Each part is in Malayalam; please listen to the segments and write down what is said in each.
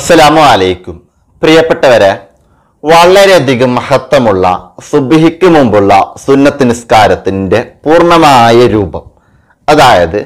അസ്സലാമു അലൈക്കും പ്രിയപ്പെട്ടവരെ വളരെയധികം മഹത്വമുള്ള സുബിഹിക്ക് മുമ്പുള്ള സുന്നത്ത് നിസ്കാരത്തിൻ്റെ പൂർണ്ണമായ രൂപം അതായത്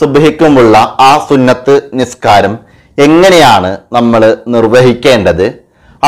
സുബിഹിക്ക് മുമ്പുള്ള ആ സുന്നത്ത് നിസ്കാരം എങ്ങനെയാണ് നമ്മൾ നിർവഹിക്കേണ്ടത്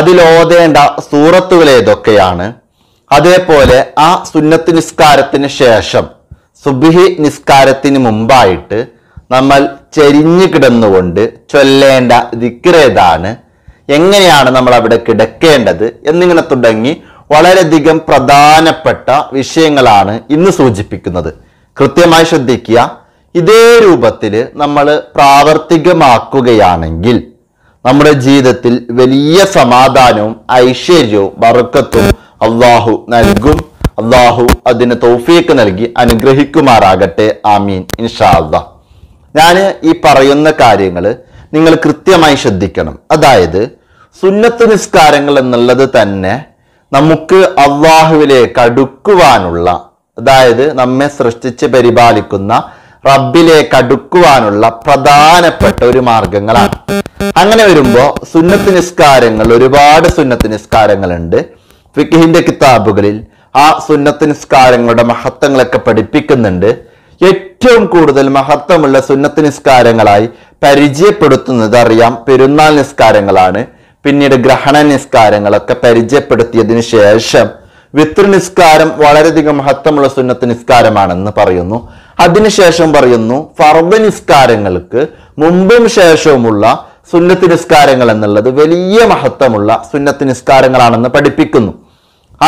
അതിലോതേണ്ട സൂറത്തുകൾ ഏതൊക്കെയാണ് അതേപോലെ ആ സുന്നത്ത് നിസ്കാരത്തിന് ശേഷം സുബിഹി നിസ്കാരത്തിന് മുമ്പായിട്ട് നമ്മൾ ചെരിഞ്ഞു കിടന്നുകൊണ്ട് ചൊല്ലേണ്ട ദിക്രേതാണ് എങ്ങനെയാണ് നമ്മൾ അവിടെ കിടക്കേണ്ടത് എന്നിങ്ങനെ തുടങ്ങി വളരെയധികം പ്രധാനപ്പെട്ട വിഷയങ്ങളാണ് ഇന്ന് സൂചിപ്പിക്കുന്നത് കൃത്യമായി ശ്രദ്ധിക്കുക ഇതേ രൂപത്തിൽ നമ്മൾ പ്രാവർത്തികമാക്കുകയാണെങ്കിൽ നമ്മുടെ ജീവിതത്തിൽ വലിയ സമാധാനവും ഐശ്വര്യവും വറുക്കത്തും അള്ളാഹു നൽകും അള്ളാഹു അതിന് തൗഫീക്ക് നൽകി അനുഗ്രഹിക്കുമാറാകട്ടെ ആമീൻ ഇൻഷാ അള്ളാഹ് ഞാൻ ഈ പറയുന്ന കാര്യങ്ങൾ നിങ്ങൾ കൃത്യമായി ശ്രദ്ധിക്കണം അതായത് സുന്നത്ത് നിസ്കാരങ്ങൾ എന്നുള്ളത് തന്നെ നമുക്ക് അള്ളാഹുവിലേക്ക് അടുക്കുവാനുള്ള അതായത് നമ്മെ സൃഷ്ടിച്ച് പരിപാലിക്കുന്ന റബ്ബിലേക്ക് അടുക്കുവാനുള്ള പ്രധാനപ്പെട്ട ഒരു മാർഗങ്ങളാണ് അങ്ങനെ വരുമ്പോൾ സുന്നത്ത് നിസ്കാരങ്ങൾ ഒരുപാട് സുന്നത്ത് നിസ്കാരങ്ങളുണ്ട് ഫിഖിന്റെ കിതാബുകളിൽ ആ സുന്നത്ത് നിസ്കാരങ്ങളുടെ മഹത്വങ്ങളൊക്കെ പഠിപ്പിക്കുന്നുണ്ട് ഏറ്റവും കൂടുതൽ മഹത്വമുള്ള സുന്നത്ത് നിസ്കാരങ്ങളായി പരിചയപ്പെടുത്തുന്നത് അറിയാം പെരുന്നാൾ നിസ്കാരങ്ങളാണ് പിന്നീട് ഗ്രഹണ നിസ്കാരങ്ങളൊക്കെ പരിചയപ്പെടുത്തിയതിനു ശേഷം വിത്ര നിസ്കാരം വളരെയധികം മഹത്വമുള്ള സുന്നത്ത് നിസ്കാരമാണെന്ന് പറയുന്നു അതിനുശേഷം പറയുന്നു ഫർദ് നിസ്കാരങ്ങൾക്ക് മുമ്പും ശേഷവുമുള്ള സുന്നത്ത് നിസ്കാരങ്ങൾ എന്നുള്ളത് വലിയ മഹത്വമുള്ള സുന്നത്ത് നിസ്കാരങ്ങളാണെന്ന് പഠിപ്പിക്കുന്നു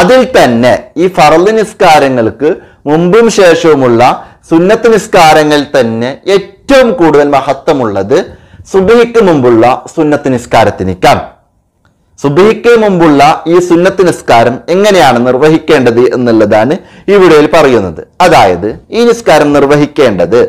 അതിൽ തന്നെ ഈ ഫർദ് നിസ്കാരങ്ങൾക്ക് മുമ്പും ശേഷവുമുള്ള സുന്നത്ത് നിസ്കാരങ്ങൾ തന്നെ ഏറ്റവും കൂടുതൽ മഹത്വമുള്ളത് സുബഹിക്ക് മുമ്പുള്ള സുന്നത്ത് നിസ്കാരത്തിനേക്കാണ് സുബഹിക്ക് മുമ്പുള്ള ഈ സുന്നത്ത് നിസ്കാരം എങ്ങനെയാണ് നിർവഹിക്കേണ്ടത് എന്നുള്ളതാണ് ഇവിടെ പറയുന്നത് അതായത് ഈ നിസ്കാരം നിർവഹിക്കേണ്ടത്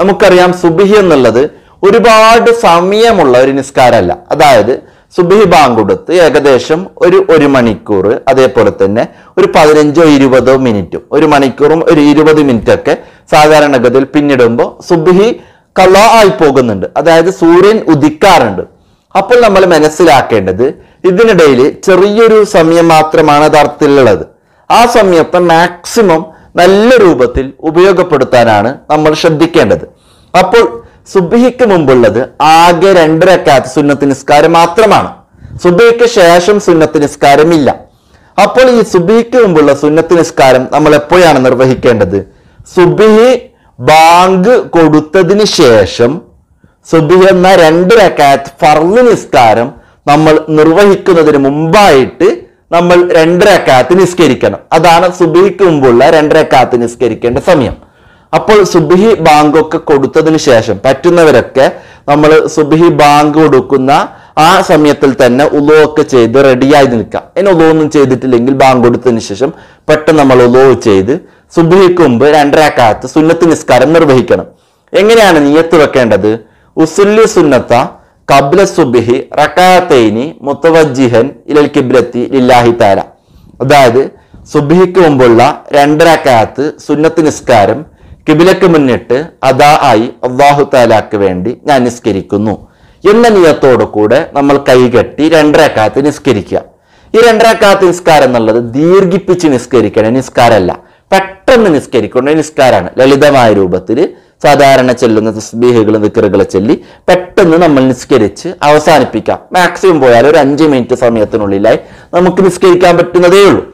നമുക്കറിയാം സുബിഹി എന്നുള്ളത് ഒരുപാട് സമയമുള്ള ഒരു നിസ്കാരമല്ല അതായത് സുബഹി ബാങ്കുടുത്ത് ഏകദേശം ഒരു ഒരു മണിക്കൂർ അതേപോലെ തന്നെ ഒരു പതിനഞ്ചോ ഇരുപതോ മിനിറ്റും ഒരു മണിക്കൂറും ഒരു ഇരുപത് മിനിറ്റൊക്കെ സാധാരണഗതിയിൽ പിന്നിടുമ്പോൾ സുബിഹി കള്ള ആയി പോകുന്നുണ്ട് അതായത് സൂര്യൻ ഉദിക്കാറുണ്ട് അപ്പോൾ നമ്മൾ മനസ്സിലാക്കേണ്ടത് ഇതിനിടയിൽ ചെറിയൊരു സമയം മാത്രമാണ് യഥാർത്ഥത്തിലുള്ളത് ആ സമയത്തെ മാക്സിമം നല്ല രൂപത്തിൽ ഉപയോഗപ്പെടുത്താനാണ് നമ്മൾ ശ്രദ്ധിക്കേണ്ടത് അപ്പോൾ സുബഹിക്ക് മുമ്പുള്ളത് ആകെ രണ്ടരക്കാത്ത് സുന്നത്ത് നിസ്കാരം മാത്രമാണ് സുബഹിക്ക് ശേഷം സുന്നത്ത് നിസ്കാരമില്ല അപ്പോൾ ഈ സുബഹിക്ക് മുമ്പുള്ള സുന്നത്ത് നിസ്കാരം നമ്മൾ എപ്പോഴാണ് നിർവഹിക്കേണ്ടത് സുബിഹി ബാങ്ക് കൊടുത്തതിന് ശേഷം സുബിഹി എന്ന രണ്ട് രക്കാത്ത് ഫർള് നിസ്കാരം നമ്മൾ നിർവഹിക്കുന്നതിന് മുമ്പായിട്ട് നമ്മൾ രണ്ടരക്കാത്ത് നിസ്കരിക്കണം അതാണ് സുബിഹിക്ക് മുമ്പുള്ള രണ്ടരക്കാത്ത് നിസ്കരിക്കേണ്ട സമയം അപ്പോൾ സുബിഹി ബാങ്കൊക്കെ കൊടുത്തതിന് ശേഷം പറ്റുന്നവരൊക്കെ നമ്മൾ സുബിഹി ബാങ്ക് കൊടുക്കുന്ന ആ സമയത്തിൽ തന്നെ ഉലോ ഒക്കെ ചെയ്ത് റെഡിയായി നിൽക്കാം ഇനി ഉലോ ഒന്നും ചെയ്തിട്ടില്ലെങ്കിൽ ബാങ്ക് കൊടുത്തതിന് ശേഷം പെട്ടെന്ന് നമ്മൾ ഉലോ ചെയ്ത് സുബിഹിക്ക് മുമ്പ് രണ്ടരക്കാലത്ത് സുന്നത്ത് നിസ്കാരം നിർവഹിക്കണം എങ്ങനെയാണ് നീയത്ത് വെക്കേണ്ടത് ഉസുല്ലി സുന്നത്ത കബ്ല സുബിഹി റക്കാത്തൈനി മുത്തവജിഹൻ ഇലൽ കിബ്രത്തി ലില്ലാഹി താര അതായത് സുബിഹിക്ക് മുമ്പുള്ള രണ്ടരക്കാലത്ത് സുന്നത്ത് നിസ്കാരം കിബിലക്ക് മുന്നിട്ട് അദാ ആയി അള്ളാഹു താലാക്ക് വേണ്ടി ഞാൻ നിസ്കരിക്കുന്നു എന്ന നിയത്തോടു കൂടെ നമ്മൾ കൈകെട്ടി രണ്ടരക്കാലത്ത് നിസ്കരിക്കുക ഈ രണ്ടരക്കാലത്ത് നിസ്കാരം എന്നുള്ളത് ദീർഘിപ്പിച്ച് നിസ്കരിക്കണ നിസ്കാരമല്ല പെട്ടെന്ന് നിസ്കരിക്കേണ്ട നിസ്കാരമാണ് ലളിതമായ രൂപത്തിൽ സാധാരണ ചെല്ലുന്ന തസ്ബീഹുകളും വിക്കറുകളെ ചൊല്ലി പെട്ടെന്ന് നമ്മൾ നിസ്കരിച്ച് അവസാനിപ്പിക്കാം മാക്സിമം പോയാൽ ഒരു അഞ്ച് മിനിറ്റ് സമയത്തിനുള്ളിലായി നമുക്ക് നിസ്കരിക്കാൻ പറ്റുന്നതേ ഉള്ളൂ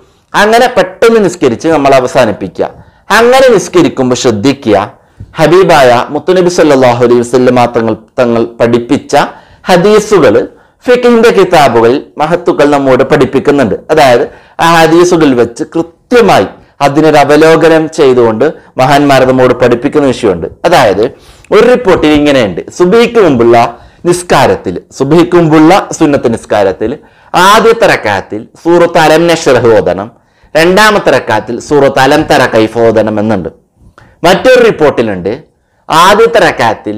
അങ്ങനെ പെട്ടെന്ന് നിസ്കരിച്ച് നമ്മൾ അവസാനിപ്പിക്കുക അങ്ങനെ നിസ്കരിക്കുമ്പോൾ ശ്രദ്ധിക്കുക ഹബീബായ മുത്തുനബി സല്ലാഹു അലൈഹി വസ്ലമ തങ്ങൾ തങ്ങൾ പഠിപ്പിച്ച ഹദീസുകൾ ഫിഖിന്റെ കിതാബുകളിൽ മഹത്തുക്കൾ നമ്മോട് പഠിപ്പിക്കുന്നുണ്ട് അതായത് ആ ഹദീസുകളിൽ വെച്ച് കൃത്യമായി അതിനൊരു അവലോകനം ചെയ്തുകൊണ്ട് മഹാന്മാർ നമ്മോട് പഠിപ്പിക്കുന്ന വിഷയമുണ്ട് അതായത് ഒരു റിപ്പോർട്ടിൽ ഇങ്ങനെയുണ്ട് സുബിക്ക് മുമ്പുള്ള നിസ്കാരത്തിൽ സുബിക്ക് മുമ്പുള്ള സുന്നത്ത് നിസ്കാരത്തിൽ ആദ്യത്തെ റക്കാത്തിൽ സൂറത്ത് അലന്യ ശ്രഹോദനം ഓതണം രണ്ടാമത്തെ റക്കാത്തിൽ സൂറത്ത് അലം തര കൈഫോദനം എന്നുണ്ട് മറ്റൊരു റിപ്പോർട്ടിലുണ്ട് ആദ്യത്തെ റക്കാത്തിൽ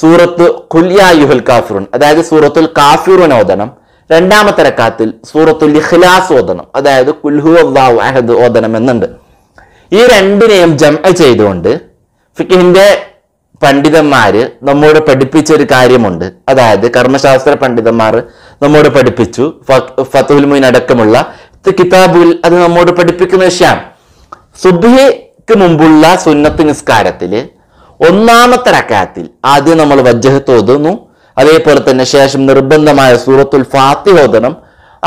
സൂറത്ത് ഖുല്യായുഹുൽ കാഫിറുൻ അതായത് സൂറത്തുൽ കാഫിറുൻ ഓതണം രണ്ടാമത്തെ റക്കാത്തിൽ സൂറത്തുൽ ഇഖ്ലാസ് ഓതണം അതായത് കുൽഹു അള്ളാഹു അഹദ് ഓതണം എന്നുണ്ട് ഈ രണ്ടിനെയും ജം ചെയ്തുകൊണ്ട് ഫിഖിന്റെ പണ്ഡിതന്മാര് നമ്മോട് പഠിപ്പിച്ച ഒരു കാര്യമുണ്ട് അതായത് കർമ്മശാസ്ത്ര പണ്ഡിതന്മാർ നമ്മോട് പഠിപ്പിച്ചു ഫത്തുൽ മുൻ അടക്കമുള്ള കിതാബിൽ അത് നമ്മോട് പഠിപ്പിക്കുന്ന വിഷയം സുബിഹയ്ക്ക് മുമ്പുള്ള സുന്നത്ത് നിസ്കാരത്തിൽ ഒന്നാമത്തെ റക്കാത്തിൽ ആദ്യം നമ്മൾ വജ്ജഹത്ത് ഓതുന്നു അതേപോലെ തന്നെ ശേഷം നിർബന്ധമായ സൂറത്തുൽ ഫാത്തി ഓതണം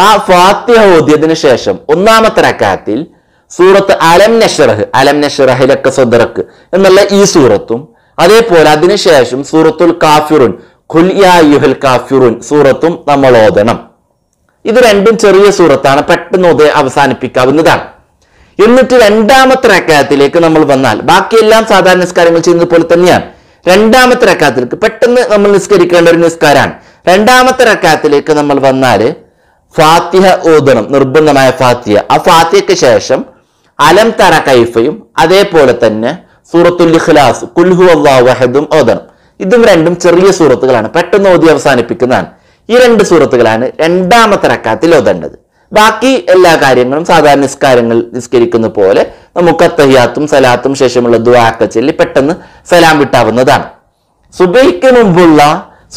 ആ ഫാത്തി ഓതിയതിനു ശേഷം ഒന്നാമത്തെ റക്കാത്തിൽ സൂറത്ത് അലം നഷറഹ് അലം നഷറഹിലക്ക സദറക്ക് എന്നുള്ള ഈ സൂറത്തും അതേപോലെ അതിനുശേഷം സൂറത്തുൽ കാഫിറുൻ ഖുൽ യാ യുഹൽ കാഫിറുൻ സൂറത്തും നമ്മൾ ഓതണം ഇത് രണ്ടും ചെറിയ സൂറത്താണ് പെട്ടെന്ന് അത് അവസാനിപ്പിക്കാവുന്നതാണ് എന്നിട്ട് രണ്ടാമത്തെ റക്കാത്തിലേക്ക് നമ്മൾ വന്നാൽ ബാക്കിയെല്ലാം സാധാരണ നിസ്കാരങ്ങൾ ചെയ്യുന്നത് പോലെ തന്നെയാണ് രണ്ടാമത്തെ റക്കാത്തിലേക്ക് പെട്ടെന്ന് നമ്മൾ നിസ്കരിക്കേണ്ട ഒരു നിസ്കാരമാണ് രണ്ടാമത്തെ റക്കാത്തിലേക്ക് നമ്മൾ വന്നാൽ ഫാത്തിഹ ഓതണം നിർബന്ധമായ ഫാത്തിഹ ആ ഫാത്തിഹയ്ക്ക് ശേഷം അലം തറ കൈഫയും അതേപോലെ തന്നെ സൂറത്തുൽ ഇഖ്ലാസ് കുൽഹു അള്ളാഹു വഹദും ഓതണം ഇതും രണ്ടും ചെറിയ സൂറത്തുകളാണ് പെട്ടെന്ന് ഓതി അവസാനിപ്പിക്കുന്നതാണ് ഈ രണ്ട് സൂറത്തുകളാണ് രണ്ടാമത്തെ റക്കാത്തിൽ ഓതേണ്ടത് ബാക്കി എല്ലാ കാര്യങ്ങളും സാധാരണ നിസ്കാരങ്ങൾ നിസ്കരിക്കുന്ന പോലെ നമുക്ക് അത്തഹിയാത്തും സലാത്തും ശേഷമുള്ള ദുവാക്ക ചൊല്ലി പെട്ടെന്ന് സലാം വിട്ടാവുന്നതാണ് സുബൈക്ക് മുമ്പുള്ള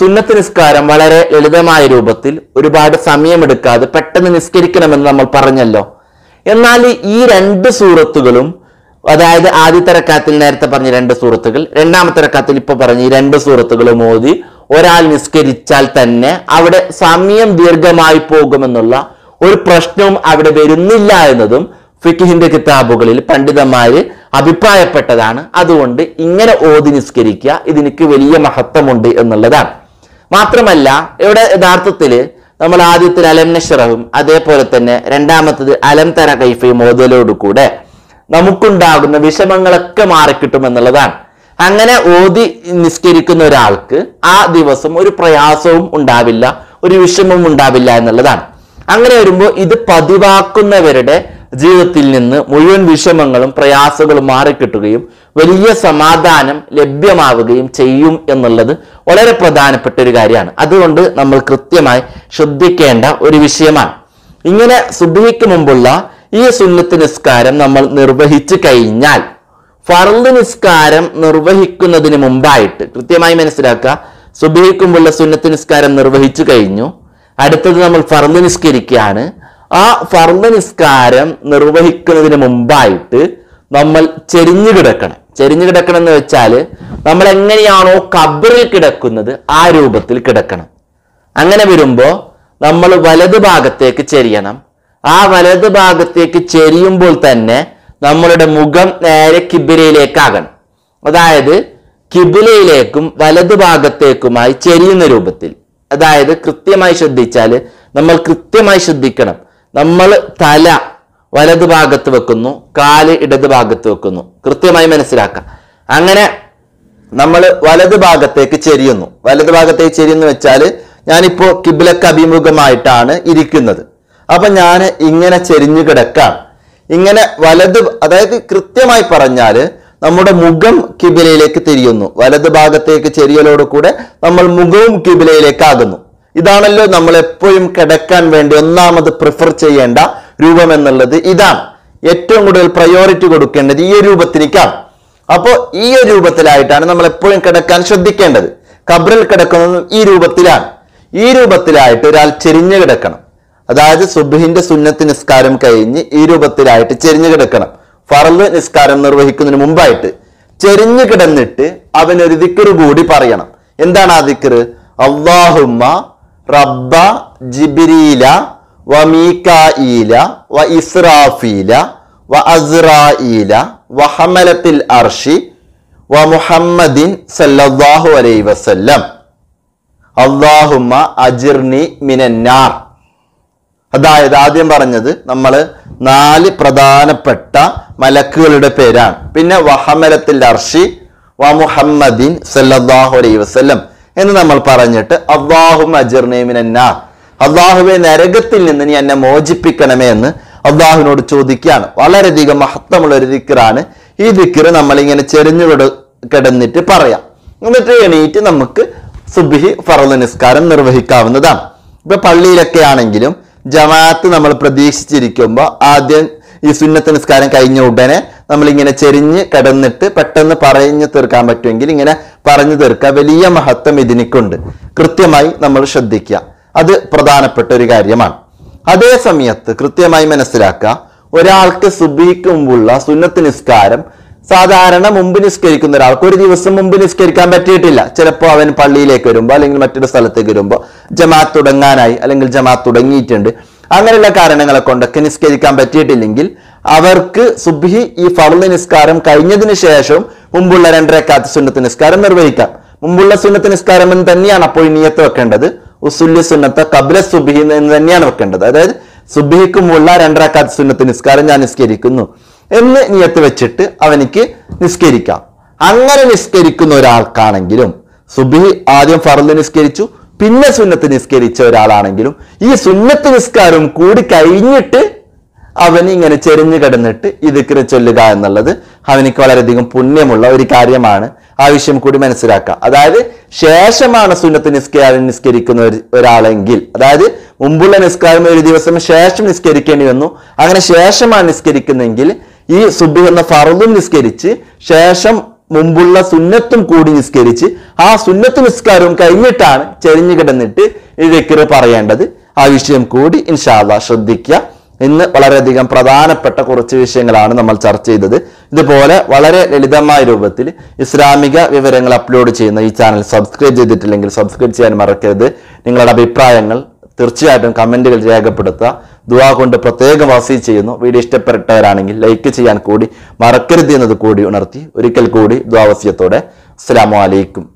സുന്നത്ത് നിസ്കാരം വളരെ ലളിതമായ രൂപത്തിൽ ഒരുപാട് സമയമെടുക്കാതെ പെട്ടെന്ന് നിസ്കരിക്കണമെന്ന് നമ്മൾ പറഞ്ഞല്ലോ എന്നാൽ ഈ രണ്ട് സൂറത്തുകളും അതായത് ആദ്യത്തെ റക്കാത്തിൽ നേരത്തെ പറഞ്ഞ രണ്ട് സൂറത്തുകൾ രണ്ടാമത്തെ റക്കാത്തിൽ ഇപ്പോൾ പറഞ്ഞ ഈ രണ്ട് സൂറത്തുകളും ഓതി ഒരാൾ നിസ്കരിച്ചാൽ തന്നെ അവിടെ സമയം ദീർഘമായി പോകുമെന്നുള്ള ഒരു പ്രശ്നവും അവിടെ വരുന്നില്ല എന്നതും ഫിക്കിഹിന്റെ കിതാബുകളിൽ പണ്ഡിതന്മാര് അഭിപ്രായപ്പെട്ടതാണ് അതുകൊണ്ട് ഇങ്ങനെ ഓതി നിസ്കരിക്കുക ഇതിനിക്ക് വലിയ മഹത്വമുണ്ട് എന്നുള്ളതാണ് മാത്രമല്ല ഇവിടെ യഥാർത്ഥത്തിൽ നമ്മൾ ആദ്യത്തിൽ അലം നഷറഹും അതേപോലെ തന്നെ രണ്ടാമത്തത് അലം തര കൈഫയും ഓതലോടുകൂടെ നമുക്കുണ്ടാകുന്ന വിഷമങ്ങളൊക്കെ മാറിക്കിട്ടും എന്നുള്ളതാണ് അങ്ങനെ ഓതി നിസ്കരിക്കുന്ന ഒരാൾക്ക് ആ ദിവസം ഒരു പ്രയാസവും ഉണ്ടാവില്ല ഒരു വിഷമവും ഉണ്ടാവില്ല എന്നുള്ളതാണ് അങ്ങനെ വരുമ്പോൾ ഇത് പതിവാക്കുന്നവരുടെ ജീവിതത്തിൽ നിന്ന് മുഴുവൻ വിഷമങ്ങളും പ്രയാസങ്ങളും മാറിക്കിട്ടുകയും വലിയ സമാധാനം ലഭ്യമാവുകയും ചെയ്യും എന്നുള്ളത് വളരെ പ്രധാനപ്പെട്ട ഒരു കാര്യമാണ് അതുകൊണ്ട് നമ്മൾ കൃത്യമായി ശ്രദ്ധിക്കേണ്ട ഒരു വിഷയമാണ് ഇങ്ങനെ സുബിക്ക് മുമ്പുള്ള ഈ സുന്നത്ത് നിസ്കാരം നമ്മൾ നിർവഹിച്ചു കഴിഞ്ഞാൽ ഫർദ് നിസ്കാരം നിർവഹിക്കുന്നതിന് മുമ്പായിട്ട് കൃത്യമായി മനസ്സിലാക്കുക സുബിഹിക്ക് സുന്നത്ത് നിസ്കാരം നിർവഹിച്ചു കഴിഞ്ഞു അടുത്തത് നമ്മൾ ഫർദ് നിസ്കരിക്കുകയാണ് ആ ഫർദ് നിസ്കാരം നിർവഹിക്കുന്നതിന് മുമ്പായിട്ട് നമ്മൾ ചെരിഞ്ഞു കിടക്കണം ചെരിഞ്ഞു കിടക്കണം എന്ന് വെച്ചാൽ നമ്മൾ എങ്ങനെയാണോ കബറിൽ കിടക്കുന്നത് ആ രൂപത്തിൽ കിടക്കണം അങ്ങനെ വരുമ്പോൾ നമ്മൾ വലതുഭാഗത്തേക്ക് ഭാഗത്തേക്ക് ചെരിയണം ആ വലതുഭാഗത്തേക്ക് ഭാഗത്തേക്ക് ചെരിയുമ്പോൾ തന്നെ നമ്മളുടെ മുഖം നേരെ കിബിലയിലേക്കാകണം അതായത് കിബിലയിലേക്കും വലതുഭാഗത്തേക്കുമായി ചെരിയുന്ന രൂപത്തിൽ അതായത് കൃത്യമായി ശ്രദ്ധിച്ചാൽ നമ്മൾ കൃത്യമായി ശ്രദ്ധിക്കണം നമ്മൾ തല വലതുഭാഗത്ത് വെക്കുന്നു കാല് ഇടത് ഭാഗത്ത് വെക്കുന്നു കൃത്യമായി മനസ്സിലാക്കാം അങ്ങനെ നമ്മൾ വലതുഭാഗത്തേക്ക് ചെരിയുന്നു വലതുഭാഗത്തേക്ക് ചെരിയെന്ന് വെച്ചാൽ ഞാനിപ്പോൾ കിബിലക്ക് അഭിമുഖമായിട്ടാണ് ഇരിക്കുന്നത് അപ്പം ഞാൻ ഇങ്ങനെ ചെരിഞ്ഞു കിടക്കാം ഇങ്ങനെ വലത് അതായത് കൃത്യമായി പറഞ്ഞാൽ നമ്മുടെ മുഖം കിബിലയിലേക്ക് തിരിയുന്നു വലത് ഭാഗത്തേക്ക് ചെരിയലോട് കൂടെ നമ്മൾ മുഖവും കിബിലയിലേക്കാകുന്നു ഇതാണല്ലോ നമ്മൾ എപ്പോഴും കിടക്കാൻ വേണ്ടി ഒന്നാമത് പ്രിഫർ ചെയ്യേണ്ട രൂപം എന്നുള്ളത് ഇതാണ് ഏറ്റവും കൂടുതൽ പ്രയോറിറ്റി കൊടുക്കേണ്ടത് ഈ ഒരു രൂപത്തിലേക്കാണ് അപ്പോൾ ഈ ഒരു രൂപത്തിലായിട്ടാണ് നമ്മൾ എപ്പോഴും കിടക്കാൻ ശ്രദ്ധിക്കേണ്ടത് കബറിൽ കിടക്കുന്നതും ഈ രൂപത്തിലാണ് ഈ രൂപത്തിലായിട്ട് ഒരാൾ ചെരിഞ്ഞു കിടക്കണം അതായത് സുബ്ഹിന്റെ സുന്നത്ത് നിസ്കാരം കഴിഞ്ഞ് ഈ രൂപത്തിലായിട്ട് ചെരിഞ്ഞു കിടക്കണം ഫറല് നിസ്കാരം നിർവഹിക്കുന്നതിന് മുമ്പായിട്ട് ചെരിഞ്ഞു കിടന്നിട്ട് അവൻ ഒരു ദിക്കറ് കൂടി പറയണം എന്താണ് ആ ദിക്കറ് അള്ളാഹുമ്മ റബ്ബ ജിബിരീല വ മീകായില വ ഇസ്രാഫീല വ അസ്രായില വ ഹമലത്തിൽ അർഷി വ മുഹമ്മദിൻ സല്ലല്ലാഹു അലൈ വസല്ലം അള്ളാഹുമ്മ അജിർണി മിനന്നാർ അതായത് ആദ്യം പറഞ്ഞത് നമ്മൾ നാല് പ്രധാനപ്പെട്ട മലക്കുകളുടെ പേരാണ് പിന്നെ വഹമലത്തിൽ അർഷി വ മുഹമ്മദീൻ സല്ലാഹു അലൈ വസ്ലം എന്ന് നമ്മൾ പറഞ്ഞിട്ട് അള്ളാഹും അജിർനേമിനാർ അള്ളാഹുവെ നരകത്തിൽ നിന്ന് നീ എന്നെ മോചിപ്പിക്കണമേ എന്ന് അള്ളാഹുവിനോട് ചോദിക്കുകയാണ് വളരെയധികം മഹത്വമുള്ള ഒരു ദിക്കറാണ് ഈ ദിക്കറ് നമ്മളിങ്ങനെ ചെരിഞ്ഞുവിട കിടന്നിട്ട് പറയാം എന്നിട്ട് എണീറ്റ് നമുക്ക് സുബിഹി ഫറദ് നിസ്കാരം നിർവഹിക്കാവുന്നതാണ് ഇപ്പൊ പള്ളിയിലൊക്കെ ആണെങ്കിലും ജമാഅത്ത് നമ്മൾ പ്രതീക്ഷിച്ചിരിക്കുമ്പോൾ ആദ്യം ഈ സുന്നത്ത് നിസ്കാരം കഴിഞ്ഞ ഉടനെ നമ്മളിങ്ങനെ ചെരിഞ്ഞ് കിടന്നിട്ട് പെട്ടെന്ന് പറഞ്ഞു തീർക്കാൻ പറ്റുമെങ്കിൽ ഇങ്ങനെ പറഞ്ഞു തീർക്കുക വലിയ മഹത്വം ഇതിനിക്കുണ്ട് കൃത്യമായി നമ്മൾ ശ്രദ്ധിക്കുക അത് പ്രധാനപ്പെട്ട ഒരു കാര്യമാണ് അതേ സമയത്ത് കൃത്യമായി മനസ്സിലാക്കുക ഒരാൾക്ക് സുബീക്ക് സുന്നത്ത് നിസ്കാരം സാധാരണ മുമ്പ് നിസ്കരിക്കുന്ന ഒരാൾക്ക് ഒരു ദിവസം മുമ്പ് നിസ്കരിക്കാൻ പറ്റിയിട്ടില്ല ചിലപ്പോൾ അവൻ പള്ളിയിലേക്ക് വരുമ്പോൾ അല്ലെങ്കിൽ മറ്റൊരു സ്ഥലത്തേക്ക് വരുമ്പോൾ ജമാഅത്ത് തുടങ്ങാനായി അല്ലെങ്കിൽ ജമാഅത്ത് തുടങ്ങിയിട്ടുണ്ട് അങ്ങനെയുള്ള കാരണങ്ങളെ കൊണ്ടൊക്കെ നിസ്കരിക്കാൻ പറ്റിയിട്ടില്ലെങ്കിൽ അവർക്ക് സുബ്ഹി ഈ ഫർള് നിസ്കാരം കഴിഞ്ഞതിന് ശേഷവും മുമ്പുള്ള രണ്ടരക്കാത്ത സുന്നത്ത് നിസ്കാരം നിർവഹിക്കാം മുമ്പുള്ള സുന്നത്ത് നിസ്കാരം എന്ന് തന്നെയാണ് അപ്പോൾ നിയത്ത് വെക്കേണ്ടത് ഉസുല്യ സുന്നത്ത് കബില സുബിഹി എന്ന് തന്നെയാണ് വെക്കേണ്ടത് അതായത് സുബിഹിക്കുമുള്ള രണ്ടരക്കാത്ത് സുന്നത്ത് നിസ്കാരം ഞാൻ നിസ്കരിക്കുന്നു എന്ന് നിയത്ത് വെച്ചിട്ട് അവനിക്ക് നിസ്കരിക്കാം അങ്ങനെ നിസ്കരിക്കുന്ന ഒരാൾക്കാണെങ്കിലും സുബി ആദ്യം ഫറുദ് നിസ്കരിച്ചു പിന്നെ സുന്നത്ത് നിസ്കരിച്ച ഒരാളാണെങ്കിലും ഈ സുന്നത്ത് നിസ്കാരം കൂടി കഴിഞ്ഞിട്ട് അവൻ ഇങ്ങനെ ചെരിഞ്ഞു കിടന്നിട്ട് ഇതിക്കിന് ചൊല്ലുക എന്നുള്ളത് അവനിക്ക് വളരെയധികം പുണ്യമുള്ള ഒരു കാര്യമാണ് ആവശ്യം കൂടി മനസ്സിലാക്കുക അതായത് ശേഷമാണ് സുന്നത്ത് നിസ്കാരം നിസ്കരിക്കുന്ന ഒരാളെങ്കിൽ അതായത് മുമ്പുള്ള നിസ്കാരം ഒരു ദിവസം ശേഷം നിസ്കരിക്കേണ്ടി വന്നു അങ്ങനെ ശേഷമാണ് നിസ്കരിക്കുന്നെങ്കിൽ ഈ സുബി എന്ന നിസ്കരിച്ച് ശേഷം മുമ്പുള്ള സുന്നത്തും കൂടി നിസ്കരിച്ച് ആ സുന്നത്ത് നിസ്കാരവും കഴിഞ്ഞിട്ടാണ് ചെരിഞ്ഞു കിടന്നിട്ട് ഈ വ്യക്തി പറയേണ്ടത് ആ വിഷയം കൂടി ഇൻഷാല്ല ശ്രദ്ധിക്കുക ഇന്ന് വളരെയധികം പ്രധാനപ്പെട്ട കുറച്ച് വിഷയങ്ങളാണ് നമ്മൾ ചർച്ച ചെയ്തത് ഇതുപോലെ വളരെ ലളിതമായ രൂപത്തിൽ ഇസ്ലാമിക വിവരങ്ങൾ അപ്ലോഡ് ചെയ്യുന്ന ഈ ചാനൽ സബ്സ്ക്രൈബ് ചെയ്തിട്ടില്ലെങ്കിൽ സബ്സ്ക്രൈബ് ചെയ്യാൻ മറക്കരുത് നിങ്ങളുടെ അഭിപ്രായങ്ങൾ തീർച്ചയായിട്ടും കമൻറ്റുകൾ രേഖപ്പെടുത്തുക ദുവാ കൊണ്ട് പ്രത്യേകം വാസി ചെയ്യുന്നു വീഡിയോ ഇഷ്ടപ്പെട്ടവരാണെങ്കിൽ ലൈക്ക് ചെയ്യാൻ കൂടി മറക്കരുത് എന്നത് കൂടി ഉണർത്തി ഒരിക്കൽ കൂടി ദുവാവസ്യത്തോടെ അസ്സാം വലൈക്കും